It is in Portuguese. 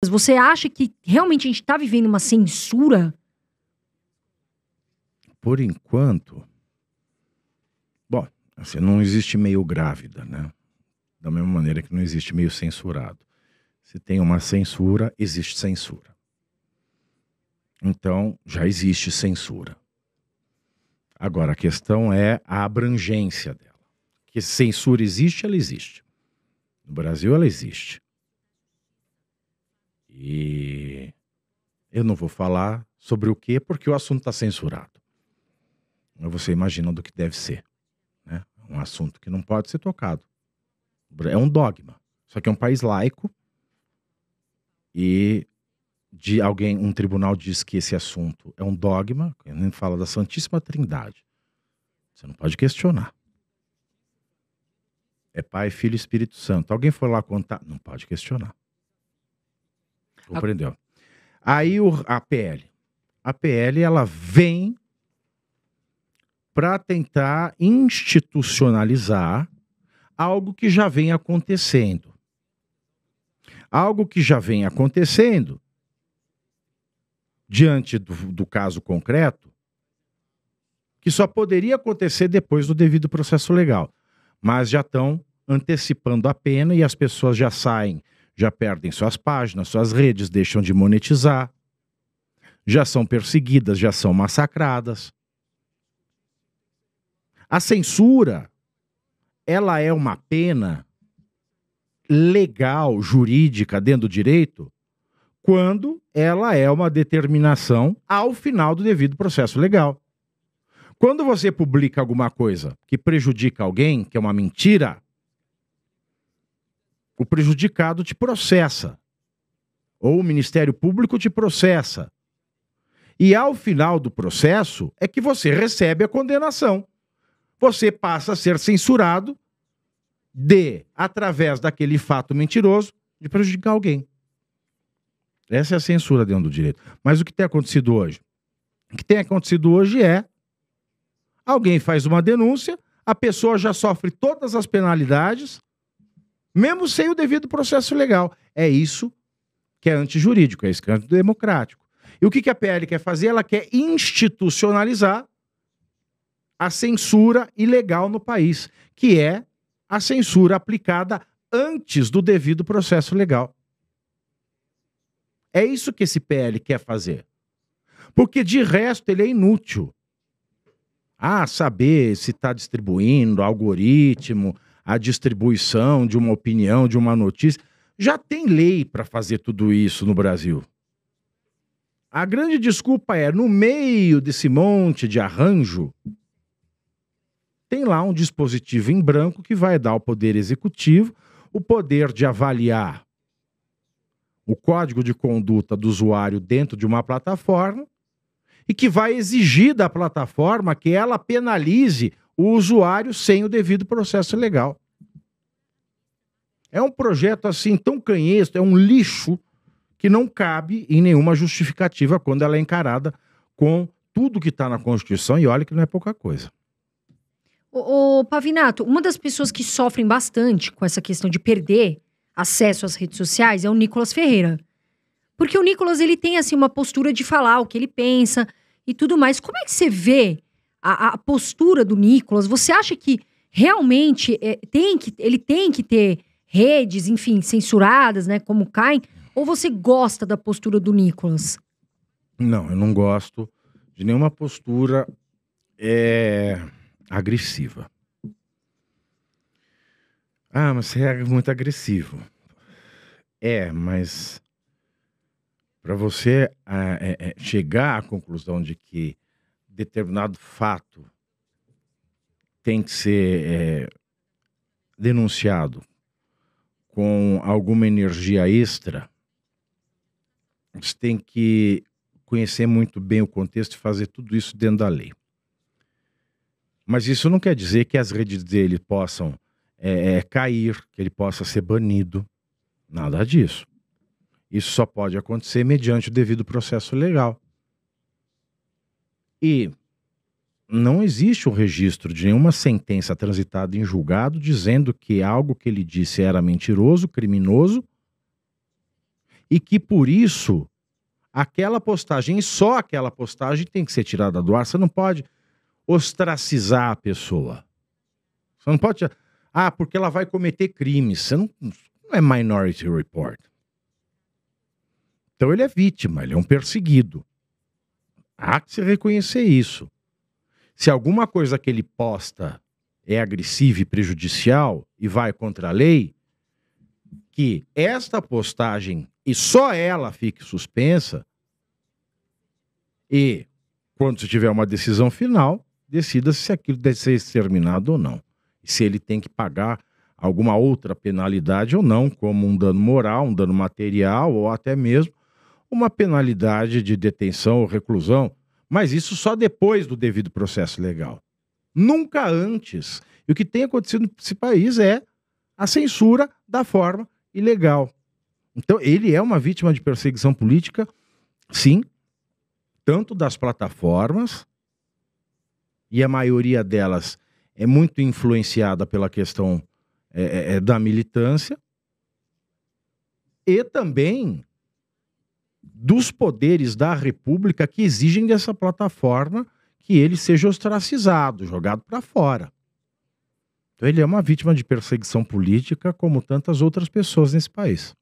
Mas você acha que realmente a gente está vivendo uma censura? Por enquanto. Bom, assim, não existe meio grávida, né? Da mesma maneira que não existe meio censurado. Se tem uma censura, existe censura. Então, já existe censura. Agora, a questão é a abrangência dela. Que censura existe, ela existe. No Brasil, ela existe. E eu não vou falar sobre o que, porque o assunto está censurado. Mas Você imagina do que deve ser. Né? Um assunto que não pode ser tocado. É um dogma. Só que é um país laico e de alguém, um tribunal diz que esse assunto é um dogma, gente fala da Santíssima Trindade. Você não pode questionar. É Pai, Filho e Espírito Santo. Alguém foi lá contar? Não pode questionar. Compreendeu? Aí o, a PL. A PL ela vem para tentar institucionalizar algo que já vem acontecendo. Algo que já vem acontecendo diante do, do caso concreto, que só poderia acontecer depois do devido processo legal. Mas já estão antecipando a pena e as pessoas já saem já perdem suas páginas, suas redes, deixam de monetizar, já são perseguidas, já são massacradas. A censura, ela é uma pena legal, jurídica, dentro do direito, quando ela é uma determinação ao final do devido processo legal. Quando você publica alguma coisa que prejudica alguém, que é uma mentira, o prejudicado te processa. Ou o Ministério Público te processa. E ao final do processo é que você recebe a condenação. Você passa a ser censurado de, através daquele fato mentiroso, de prejudicar alguém. Essa é a censura dentro do direito. Mas o que tem acontecido hoje? O que tem acontecido hoje é alguém faz uma denúncia, a pessoa já sofre todas as penalidades, mesmo sem o devido processo legal. É isso que é antijurídico, é isso que é antidemocrático. E o que, que a PL quer fazer? Ela quer institucionalizar a censura ilegal no país, que é a censura aplicada antes do devido processo legal. É isso que esse PL quer fazer. Porque de resto ele é inútil. Ah, saber se está distribuindo algoritmo, a distribuição de uma opinião, de uma notícia. Já tem lei para fazer tudo isso no Brasil. A grande desculpa é, no meio desse monte de arranjo, tem lá um dispositivo em branco que vai dar ao Poder Executivo o poder de avaliar o código de conduta do usuário dentro de uma plataforma e que vai exigir da plataforma que ela penalize o usuário sem o devido processo legal. É um projeto assim tão canhesto, é um lixo que não cabe em nenhuma justificativa quando ela é encarada com tudo que está na Constituição, e olha que não é pouca coisa. o ô, Pavinato, uma das pessoas que sofrem bastante com essa questão de perder acesso às redes sociais é o Nicolas Ferreira. Porque o Nicolas ele tem assim uma postura de falar o que ele pensa e tudo mais. Como é que você vê a, a postura do Nicolas, você acha que realmente é, tem que, ele tem que ter redes, enfim, censuradas, né, como caem? Ou você gosta da postura do Nicolas? Não, eu não gosto de nenhuma postura é, agressiva. Ah, mas você é muito agressivo. É, mas para você ah, é, é, chegar à conclusão de que determinado fato tem que ser é, denunciado com alguma energia extra, você tem que conhecer muito bem o contexto e fazer tudo isso dentro da lei. Mas isso não quer dizer que as redes dele possam é, é cair, que ele possa ser banido. Nada disso. Isso só pode acontecer mediante o devido processo legal. E não existe um registro de nenhuma sentença transitada em julgado dizendo que algo que ele disse era mentiroso, criminoso, e que por isso aquela postagem, só aquela postagem, tem que ser tirada do ar. Você não pode ostracizar a pessoa. Você não pode. Ah, porque ela vai cometer crimes. Você não, não é Minority Report. Então ele é vítima, ele é um perseguido. Há que se reconhecer isso. Se alguma coisa que ele posta é agressiva e prejudicial e vai contra a lei, que esta postagem e só ela fique suspensa e, quando se tiver uma decisão final, decida se aquilo deve ser exterminado ou não. Se ele tem que pagar alguma outra penalidade ou não, como um dano moral, um dano material ou até mesmo uma penalidade de detenção ou reclusão, mas isso só depois do devido processo legal. Nunca antes. E o que tem acontecido nesse país é a censura da forma ilegal. Então, ele é uma vítima de perseguição política, sim, tanto das plataformas, e a maioria delas é muito influenciada pela questão é, é, é da militância, e também dos poderes da República que exigem dessa plataforma que ele seja ostracizado, jogado para fora. Então ele é uma vítima de perseguição política, como tantas outras pessoas nesse país.